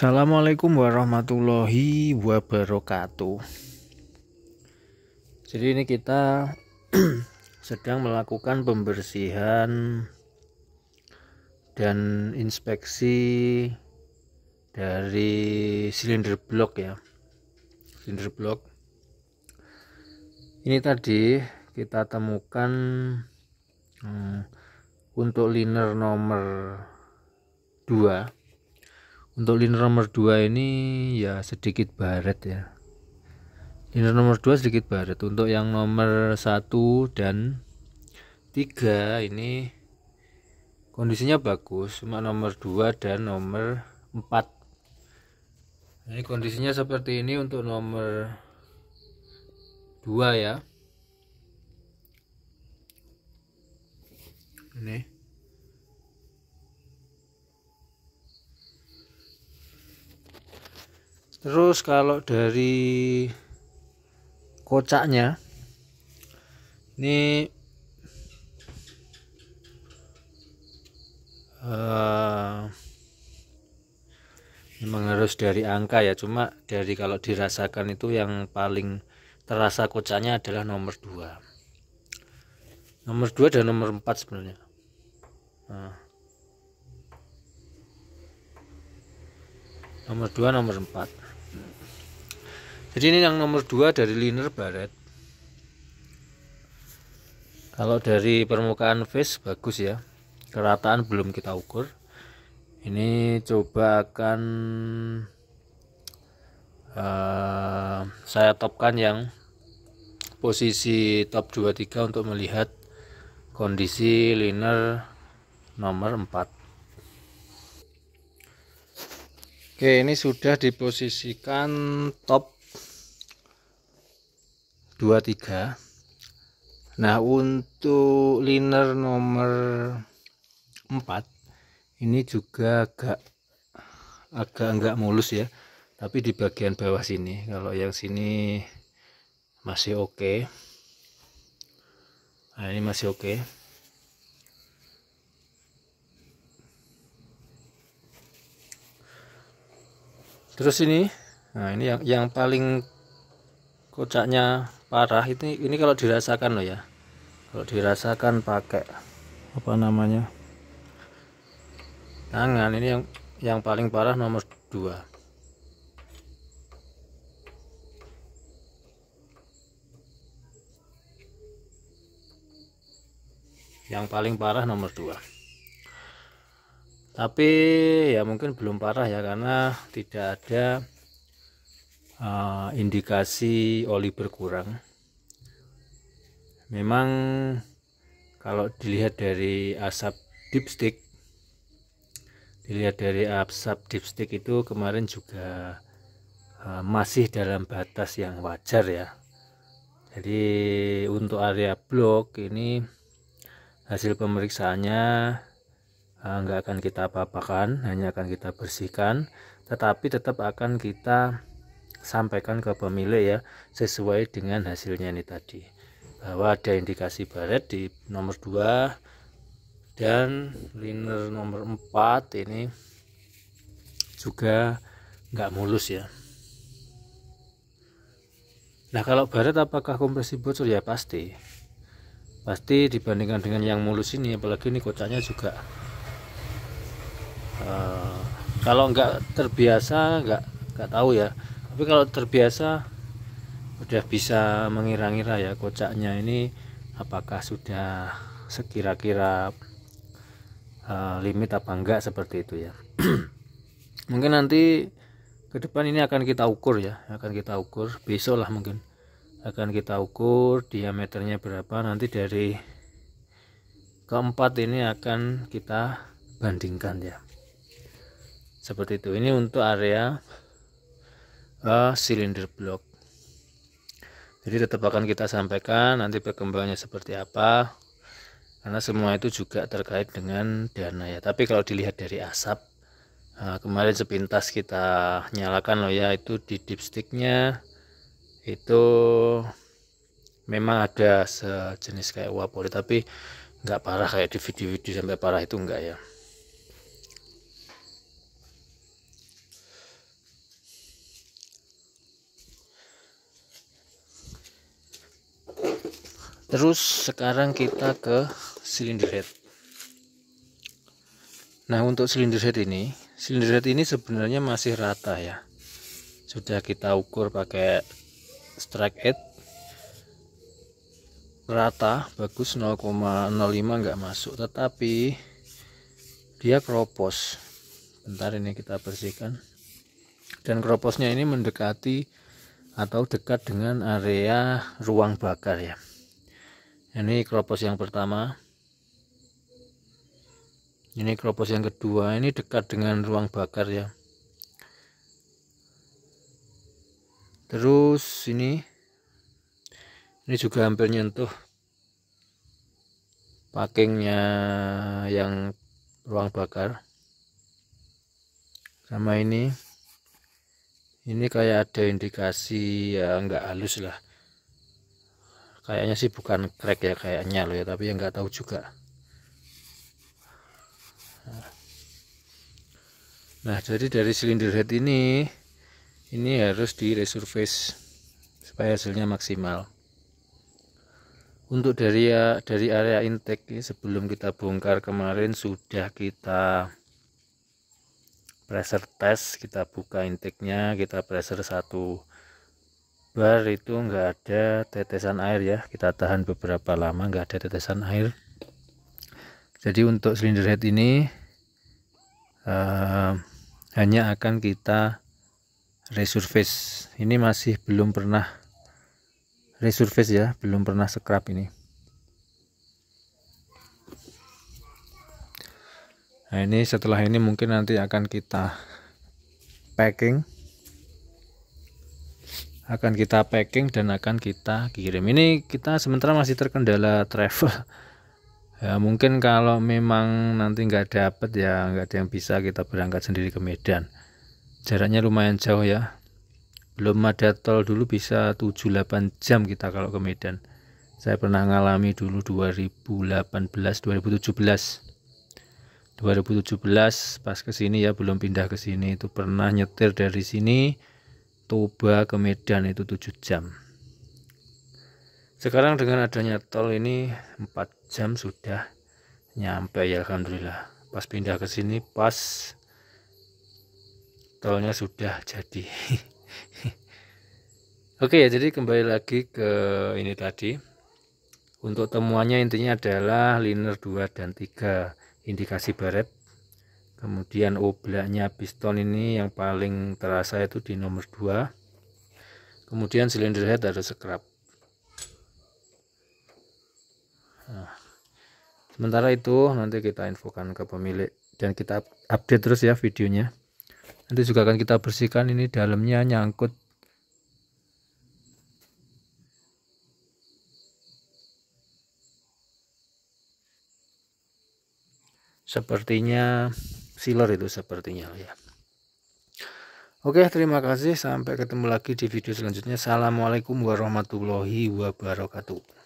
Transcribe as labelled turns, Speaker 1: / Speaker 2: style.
Speaker 1: Assalamualaikum warahmatullahi wabarakatuh. Jadi ini kita sedang melakukan pembersihan dan inspeksi dari silinder blok ya. Silinder blok. Ini tadi kita temukan hmm, untuk liner nomor 2 untuk liner nomor 2 ini ya sedikit baret ya liner nomor 2 sedikit baret untuk yang nomor 1 dan 3 ini kondisinya bagus cuma nomor 2 dan nomor 4 ini kondisinya seperti ini untuk nomor 2 ya ini terus kalau dari kocaknya ini uh, memang harus dari angka ya cuma dari kalau dirasakan itu yang paling terasa kocaknya adalah nomor 2 nomor 2 dan nomor 4 sebenarnya nah. nomor 2 nomor 4 jadi ini yang nomor 2 dari liner baret kalau dari permukaan face bagus ya kerataan belum kita ukur ini coba akan uh, saya topkan yang posisi top 23 untuk melihat kondisi liner nomor 4 Oke ini sudah diposisikan top 23 nah untuk liner nomor 4 ini juga agak agak enggak mulus ya tapi di bagian bawah sini kalau yang sini masih oke okay. nah ini masih oke okay. terus ini nah ini yang yang paling kocaknya parah ini ini kalau dirasakan loh ya kalau dirasakan pakai apa namanya tangan ini yang yang paling parah nomor dua. yang paling parah nomor dua. tapi ya mungkin belum parah ya karena tidak ada uh, indikasi oli berkurang memang kalau dilihat dari asap dipstick dilihat dari asap dipstick itu kemarin juga uh, masih dalam batas yang wajar ya jadi untuk area blok ini hasil pemeriksaannya uh, nggak akan kita apa-apakan hanya akan kita bersihkan tetapi tetap akan kita sampaikan ke pemilik ya sesuai dengan hasilnya ini tadi bahwa ada indikasi baret di nomor 2 dan liner nomor 4 ini juga nggak mulus ya Nah kalau baret apakah kompresi bocor ya pasti pasti dibandingkan dengan yang mulus ini apalagi ini kocanya juga uh, kalau nggak terbiasa nggak nggak tahu ya tapi kalau terbiasa udah bisa mengira-ngira ya kocaknya ini apakah sudah sekira-kira uh, limit apa enggak seperti itu ya mungkin nanti ke depan ini akan kita ukur ya akan kita ukur besok lah mungkin akan kita ukur diameternya berapa nanti dari keempat ini akan kita bandingkan ya seperti itu ini untuk area uh, silinder block jadi tetap akan kita sampaikan nanti perkembangannya seperti apa karena semua itu juga terkait dengan dana ya tapi kalau dilihat dari asap eh, kemarin sepintas kita nyalakan loh ya itu di dipsticknya itu memang ada sejenis kayak wapori tapi nggak parah kayak di video-video sampai parah itu enggak ya terus sekarang kita ke silinder head nah untuk silinder head ini silinder head ini sebenarnya masih rata ya sudah kita ukur pakai strike head rata bagus 0,05 enggak masuk tetapi dia keropos bentar ini kita bersihkan dan keroposnya ini mendekati atau dekat dengan area ruang bakar ya ini kropos yang pertama ini kropos yang kedua ini dekat dengan ruang bakar ya terus ini ini juga hampir nyentuh packingnya yang ruang bakar sama ini ini kayak ada indikasi ya enggak halus lah kayaknya sih bukan crack ya kayaknya loh ya tapi yang nggak tahu juga nah jadi dari silinder head ini ini harus di resurface supaya hasilnya maksimal untuk dari ya, dari area intake sebelum kita bongkar kemarin sudah kita pressure test kita buka intake nya kita pressure satu bar itu enggak ada tetesan air ya kita tahan beberapa lama enggak ada tetesan air jadi untuk silinder head ini uh, hanya akan kita resurface ini masih belum pernah resurface ya belum pernah scrub ini Nah, ini setelah ini mungkin nanti akan kita packing akan kita packing dan akan kita kirim ini kita sementara masih terkendala travel ya mungkin kalau memang nanti nggak dapet ya nggak ada yang bisa kita berangkat sendiri ke Medan jaraknya lumayan jauh ya belum ada tol dulu bisa 7-8 jam kita kalau ke Medan saya pernah ngalami dulu 2018 2017 2017 pas ke sini ya belum pindah ke sini itu pernah nyetir dari sini Toba ke Medan itu 7 jam sekarang dengan adanya tol ini 4 jam sudah nyampe ya Alhamdulillah pas pindah ke sini pas tolnya sudah jadi oke ya jadi kembali lagi ke ini tadi untuk temuannya intinya adalah liner 2 dan 3 indikasi baret kemudian oblaknya piston ini yang paling terasa itu di nomor 2 kemudian silinder head ada scrub nah, sementara itu nanti kita infokan ke pemilik dan kita update terus ya videonya nanti juga akan kita bersihkan ini dalamnya nyangkut sepertinya sealer itu sepertinya ya. Oke, terima kasih. Sampai ketemu lagi di video selanjutnya. Assalamualaikum warahmatullahi wabarakatuh.